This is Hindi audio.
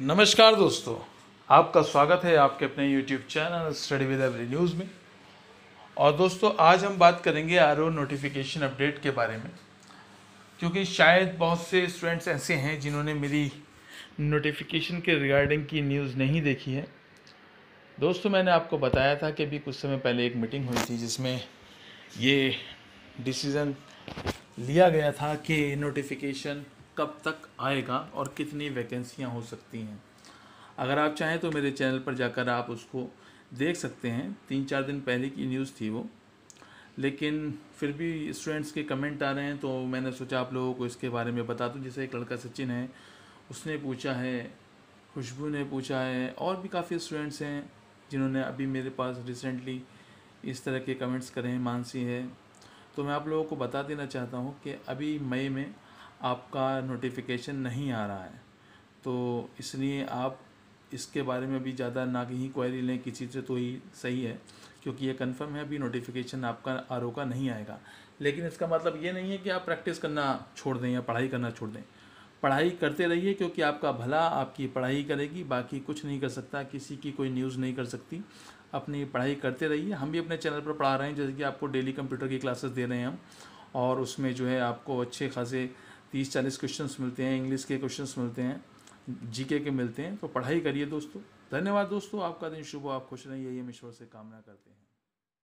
नमस्कार दोस्तों आपका स्वागत है आपके अपने YouTube channel study with every news में और दोस्तों आज हम बात करेंगे आर नोटिफिकेशन अपडेट के बारे में क्योंकि शायद बहुत से स्टूडेंट्स ऐसे हैं जिन्होंने मेरी नोटिफिकेशन के रिगार्डिंग की न्यूज़ नहीं देखी है दोस्तों मैंने आपको बताया था कि अभी कुछ समय पहले एक मीटिंग हुई थी जिसमें ये डिसीज़न लिया गया था कि नोटिफिकेशन कब तक आएगा और कितनी वैकेंसियाँ हो सकती हैं अगर आप चाहें तो मेरे चैनल पर जाकर आप उसको देख सकते हैं तीन चार दिन पहले की न्यूज़ थी वो लेकिन फिर भी स्टूडेंट्स के कमेंट आ रहे हैं तो मैंने सोचा आप लोगों को इसके बारे में बता दूं जैसे एक लड़का सचिन है उसने पूछा है खुशबू ने पूछा है और भी काफ़ी स्टूडेंट्स हैं जिन्होंने अभी मेरे पास रिसेंटली इस तरह के कमेंट्स करे हैं मानसी है तो मैं आप लोगों को बता देना चाहता हूँ कि अभी मई में आपका नोटिफिकेशन नहीं आ रहा है तो इसलिए आप इसके बारे में भी ज़्यादा ना ही क्वेरी लें किसी से तो ही सही है क्योंकि ये कंफर्म है अभी नोटिफिकेशन आपका आर का नहीं आएगा लेकिन इसका मतलब ये नहीं है कि आप प्रैक्टिस करना छोड़ दें या पढ़ाई करना छोड़ दें पढ़ाई करते रहिए क्योंकि आपका भला आपकी पढ़ाई करेगी बाकी कुछ नहीं कर सकता किसी की कोई न्यूज़ नहीं कर सकती अपनी पढ़ाई करते रहिए हम भी अपने चैनल पर पढ़ा रहे हैं जैसे कि आपको डेली कंप्यूटर की क्लासेस दे रहे हैं हम और उसमें जो है आपको अच्छे खासे तीस चालीस क्वेश्चंस मिलते हैं इंग्लिश के क्वेश्चंस मिलते हैं जीके के मिलते हैं तो पढ़ाई करिए दोस्तों धन्यवाद दोस्तों आपका दिन शुभ हो आप खुश रहिए ये हम ईश्वर से कामना करते हैं